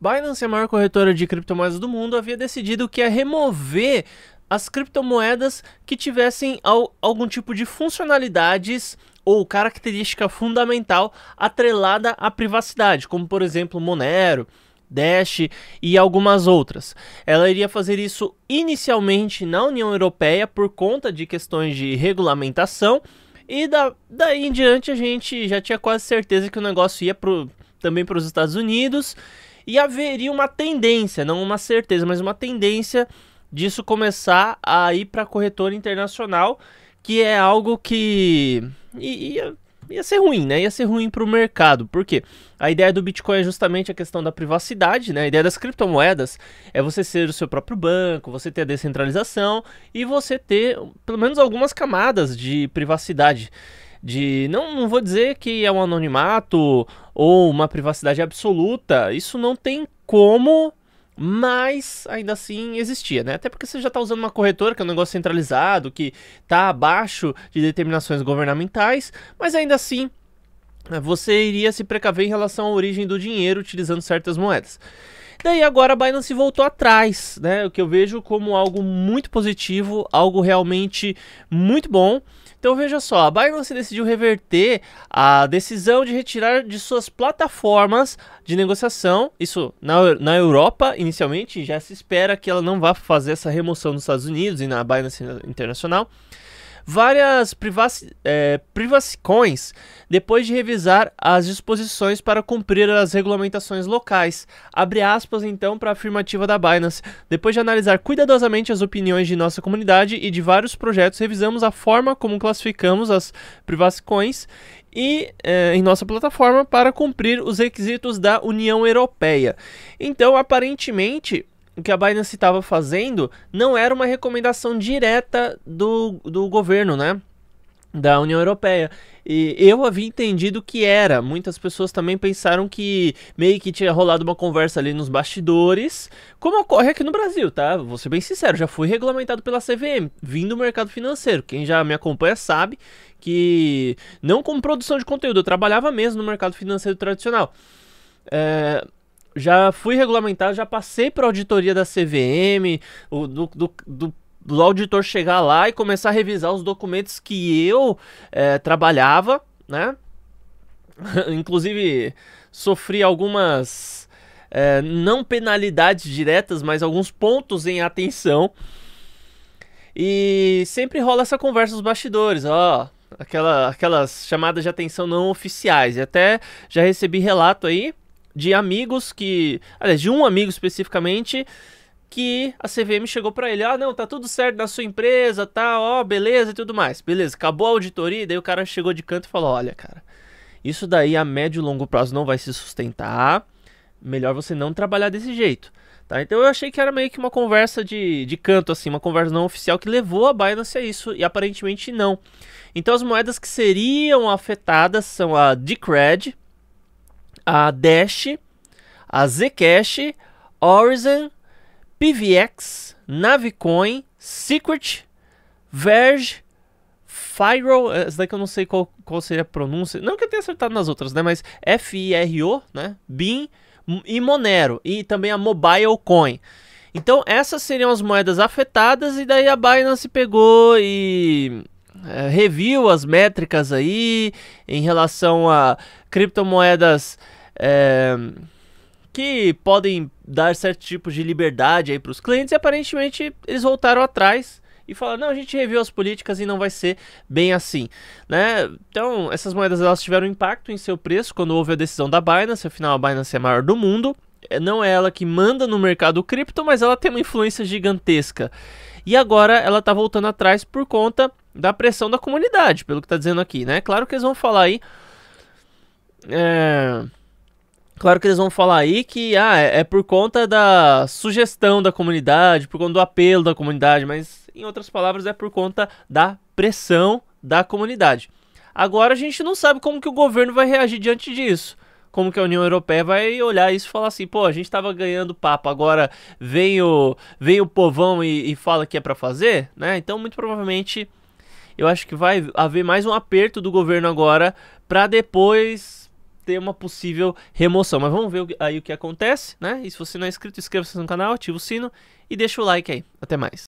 Binance, a maior corretora de criptomoedas do mundo, havia decidido que ia remover as criptomoedas que tivessem algum tipo de funcionalidades ou característica fundamental atrelada à privacidade, como por exemplo Monero, Dash e algumas outras. Ela iria fazer isso inicialmente na União Europeia por conta de questões de regulamentação. E da, daí em diante a gente já tinha quase certeza que o negócio ia pro, também para os Estados Unidos e haveria uma tendência, não uma certeza, mas uma tendência disso começar a ir para corretora internacional, que é algo que ia, ia ser ruim, né? Ia ser ruim para o mercado, porque a ideia do Bitcoin é justamente a questão da privacidade, né? A ideia das criptomoedas é você ser o seu próprio banco, você ter a descentralização e você ter pelo menos algumas camadas de privacidade de não, não vou dizer que é um anonimato ou uma privacidade absoluta, isso não tem como, mas ainda assim existia, né? Até porque você já está usando uma corretora, que é um negócio centralizado, que está abaixo de determinações governamentais, mas ainda assim né, você iria se precaver em relação à origem do dinheiro utilizando certas moedas. Daí agora a Binance voltou atrás, né? O que eu vejo como algo muito positivo, algo realmente muito bom. Então veja só, a Binance decidiu reverter a decisão de retirar de suas plataformas de negociação, isso na, na Europa inicialmente, já se espera que ela não vá fazer essa remoção nos Estados Unidos e na Binance Internacional várias privac é, privacicões depois de revisar as disposições para cumprir as regulamentações locais. Abre aspas então para a afirmativa da Binance. Depois de analisar cuidadosamente as opiniões de nossa comunidade e de vários projetos, revisamos a forma como classificamos as privacicões e eh, em nossa plataforma para cumprir os requisitos da União Europeia. Então, aparentemente, o que a Binance estava fazendo não era uma recomendação direta do, do governo, né? Da União Europeia. E eu havia entendido que era. Muitas pessoas também pensaram que meio que tinha rolado uma conversa ali nos bastidores, como ocorre aqui no Brasil, tá? Vou ser bem sincero, já fui regulamentado pela CVM, vindo do mercado financeiro. Quem já me acompanha sabe que não com produção de conteúdo, eu trabalhava mesmo no mercado financeiro tradicional. É, já fui regulamentado, já passei para auditoria da CVM, o, do, do, do do auditor chegar lá e começar a revisar os documentos que eu é, trabalhava, né? Inclusive, sofri algumas, é, não penalidades diretas, mas alguns pontos em atenção. E sempre rola essa conversa nos bastidores, ó. Aquela, aquelas chamadas de atenção não oficiais. E até já recebi relato aí de amigos que. Aliás, de um amigo especificamente que a CVM chegou para ele, ah, não, tá tudo certo na sua empresa, tá, ó, beleza e tudo mais. Beleza, acabou a auditoria, daí o cara chegou de canto e falou, olha, cara, isso daí a médio e longo prazo não vai se sustentar, melhor você não trabalhar desse jeito. Tá, então eu achei que era meio que uma conversa de, de canto, assim, uma conversa não oficial que levou a Binance a isso, e aparentemente não. Então as moedas que seriam afetadas são a Decred, a Dash, a Zcash, Horizon, PVX, Navicoin, Secret, Verge, Firo, essa eh, daqui eu não sei qual, qual seria a pronúncia, não que eu tenha acertado nas outras, né, mas F-I-R-O, né, BIM e Monero, e também a Mobile Coin. Então essas seriam as moedas afetadas e daí a Binance pegou e é, eh, reviu as métricas aí em relação a criptomoedas é, que podem dar certo tipo de liberdade aí para os clientes e aparentemente eles voltaram atrás e falaram, não, a gente reviu as políticas e não vai ser bem assim, né? Então, essas moedas elas tiveram impacto em seu preço quando houve a decisão da Binance, afinal a Binance é a maior do mundo, é, não é ela que manda no mercado cripto, mas ela tem uma influência gigantesca. E agora ela está voltando atrás por conta da pressão da comunidade, pelo que está dizendo aqui, né? Claro que eles vão falar aí é, Claro que eles vão falar aí que ah, é, é por conta da sugestão da comunidade, por conta do apelo da comunidade, mas em outras palavras é por conta da pressão da comunidade. Agora a gente não sabe como que o governo vai reagir diante disso. Como que a União Europeia vai olhar isso e falar assim, pô, a gente estava ganhando papo, agora vem o, vem o povão e, e fala que é para fazer, né? Então muito provavelmente eu acho que vai haver mais um aperto do governo agora para depois ter uma possível remoção. Mas vamos ver aí o que acontece, né? E se você não é inscrito, inscreva-se no canal, ativa o sino e deixa o like aí. Até mais.